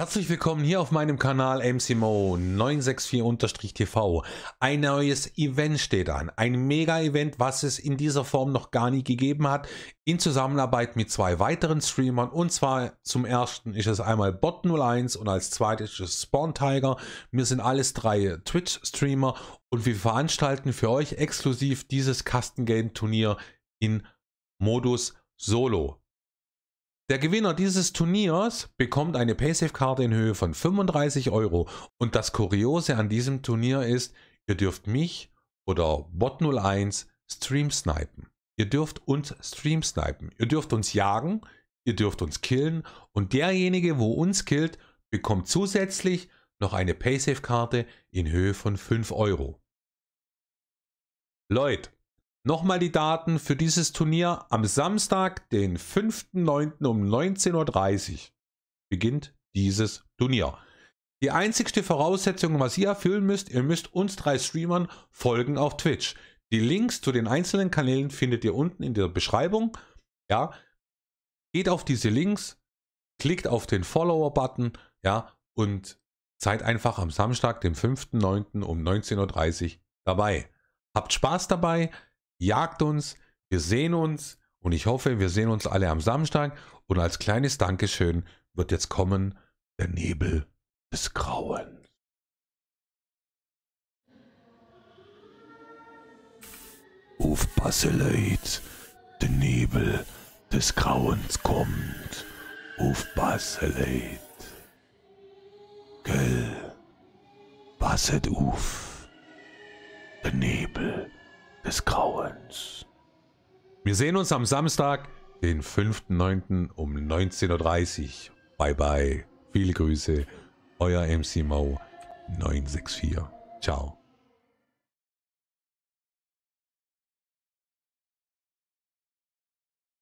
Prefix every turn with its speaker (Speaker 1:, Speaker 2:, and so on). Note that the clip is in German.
Speaker 1: Herzlich willkommen hier auf meinem Kanal MCMO 964-TV. Ein neues Event steht an. Ein Mega-Event, was es in dieser Form noch gar nie gegeben hat. In Zusammenarbeit mit zwei weiteren Streamern. Und zwar zum ersten ist es einmal Bot01 und als zweites ist es Spawn Tiger. Wir sind alles drei Twitch-Streamer und wir veranstalten für euch exklusiv dieses Custom Game Turnier in Modus Solo. Der Gewinner dieses Turniers bekommt eine Paysafe-Karte in Höhe von 35 Euro. Und das Kuriose an diesem Turnier ist, ihr dürft mich oder Bot01 stream snipen. Ihr dürft uns stream snipen. Ihr dürft uns jagen, ihr dürft uns killen und derjenige, wo uns killt, bekommt zusätzlich noch eine Paysafe-Karte in Höhe von 5 Euro. Leute, Nochmal die Daten für dieses Turnier am Samstag, den 5.9. um 19.30 Uhr beginnt dieses Turnier. Die einzigste Voraussetzung, was ihr erfüllen müsst, ihr müsst uns drei Streamern folgen auf Twitch. Die Links zu den einzelnen Kanälen findet ihr unten in der Beschreibung. Ja, geht auf diese Links, klickt auf den Follower-Button, ja, und seid einfach am Samstag, dem 5.9. um 19.30 Uhr dabei. Habt Spaß dabei, Jagt uns, wir sehen uns und ich hoffe, wir sehen uns alle am Samstag. Und als kleines Dankeschön wird jetzt kommen der Nebel des Grauen. Auf Baseleit, der Nebel des Grauens kommt. Auf Baseleit. Gell, passet auf, der Nebel des Grauens. Wir sehen uns am Samstag, den 5.9. um 19.30 Uhr. Bye bye. Viele Grüße. Euer MC Mo 964. Ciao.